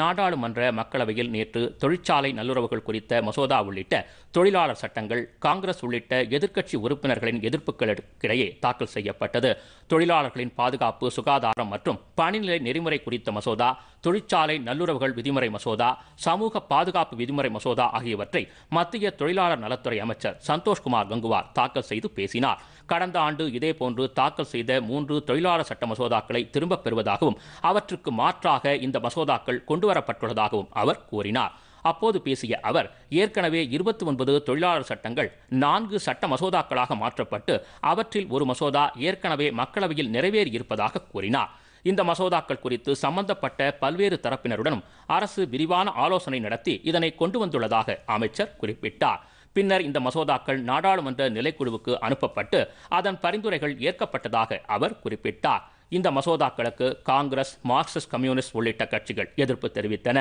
நாடாளுமன்ற மக்களவையில் நேற்று தொழிற்சாலை நல்லுறவுகள் குறித்த மசோதா உள்ளிட்ட தொழிலாளர் சட்டங்கள் காங்கிரஸ் உள்ளிட்ட எதிர்க்கட்சி உறுப்பினர்களின் எதிர்ப்புகளுக்கிடையே தாக்கல் செய்யப்பட்டது தொழிலாளர்களின் பாதுகாப்பு சுகாதாரம் மற்றும் பணிநிலை நெறிமுறை குறித்த மசோதா தொழிற்சாலை நல்லுறவுகள் விதிமுறை மசோதா சமூக பாதுகாப்பு விதிமுறை மசோதா ஆகியவற்றை மத்திய தொழிலாளர் நலத்துறை அமைச்சர் சந்தோஷ்குமார் கங்குவார் தாக்கல் செய்து பேசினார் கடந்த ஆண்டு இதேபோன்று தாக்கல் செய்த மூன்று தொழிலாளர் சட்ட மசோதாக்களை திரும்பப் பெறுவதாகவும் அவற்றுக்கு மாற்றாக இந்த மசோதாக்கள் கொண்டுவரப்பட்டுள்ளதாகவும் அவர் கூறினார் அப்போது பேசிய அவர் ஏற்கனவே இருபத்தி ஒன்பது தொழிலாளர் சட்டங்கள் நான்கு சட்ட மசோதாக்களாக மாற்றப்பட்டு அவற்றில் ஒரு மசோதா ஏற்கனவே மக்களவையில் நிறைவேறியிருப்பதாக கூறினார் இந்த மசோதாக்கள் குறித்து சம்பந்தப்பட்ட பல்வேறு தரப்பினருடனும் அரசு விரிவான ஆலோசனை நடத்தி இதனை கொண்டு வந்துள்ளதாக அமைச்சர் குறிப்பிட்டார் பின்னர் இந்த மசோதாக்கள் நாடாளுமன்ற நிலைக்குழுவுக்கு அனுப்பப்பட்டு அதன் பரிந்துரைகள் ஏற்கப்பட்டதாக அவர் குறிப்பிட்டார் இந்த மசோதாக்களுக்கு காங்கிரஸ் மார்க்சிஸ்ட் கம்யூனிஸ்ட் உள்ளிட்ட கட்சிகள் எதிர்ப்பு தெரிவித்தன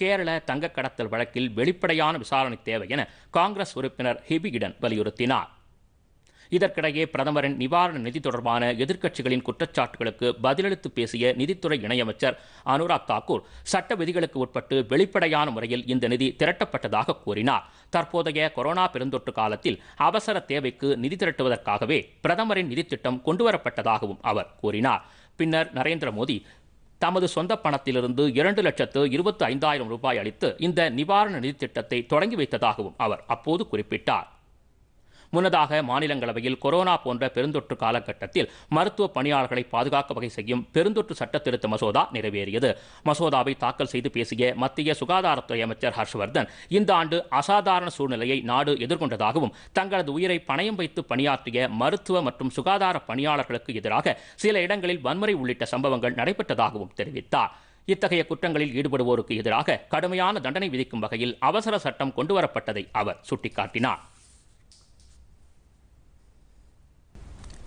கேரள தங்க கடத்தல் வழக்கில் வெளிப்படையான விசாரணை தேவை என காங்கிரஸ் உறுப்பினர் ஹிபிகிடன் வலியுறுத்தினார் இதற்கிடையே பிரதமரின் நிவாரண நிதி தொடர்பான எதிர்க்கட்சிகளின் குற்றச்சாட்டுகளுக்கு பதிலளித்து பேசிய நிதித்துறை இணையமைச்சர் அனுராக் தாக்கூர் சட்ட விதிகளுக்கு உட்பட்டு வெளிப்படையான முறையில் இந்த நிதி திரட்டப்பட்டதாக கூறினார் தற்போதைய கொரோனா பெருந்தொற்று காலத்தில் அவசர தேவைக்கு நிதி திரட்டுவதற்காகவே பிரதமரின் நிதி திட்டம் கொண்டுவரப்பட்டதாகவும் அவர் கூறினார் பின்னர் நரேந்திர மோடி தமது சொந்த பணத்திலிருந்து இரண்டு லட்சத்து இருபத்தி ஐந்தாயிரம் ரூபாய் அளித்து இந்த நிவாரண நிதி திட்டத்தை தொடங்கி வைத்ததாகவும் அவர் அப்போது குறிப்பிட்டார் முன்னதாக மாநிலங்களவையில் கொரோனா போன்ற பெருந்தொற்று காலகட்டத்தில் மருத்துவ பணியாளர்களை பாதுகாக்க வகை செய்யும் பெருந்தொற்று சட்ட திருத்த மசோதா நிறைவேறியது மசோதாவை தாக்கல் செய்து பேசிய மத்திய சுகாதாரத்துறை அமைச்சர் ஹர்ஷ்வர்தன் இந்த ஆண்டு அசாதாரண சூழ்நிலையை நாடு எதிர்கொண்டதாகவும் தங்களது உயிரை பணயம் வைத்து பணியாற்றிய மருத்துவ மற்றும் சுகாதார பணியாளர்களுக்கு எதிராக சில இடங்களில் வன்முறை உள்ளிட்ட சம்பவங்கள் நடைபெற்றதாகவும் தெரிவித்தார் இத்தகைய குற்றங்களில் ஈடுபடுவோருக்கு எதிராக கடுமையான தண்டனை விதிக்கும் வகையில் அவசர சட்டம் கொண்டுவரப்பட்டதை அவர் சுட்டிக்காட்டினார்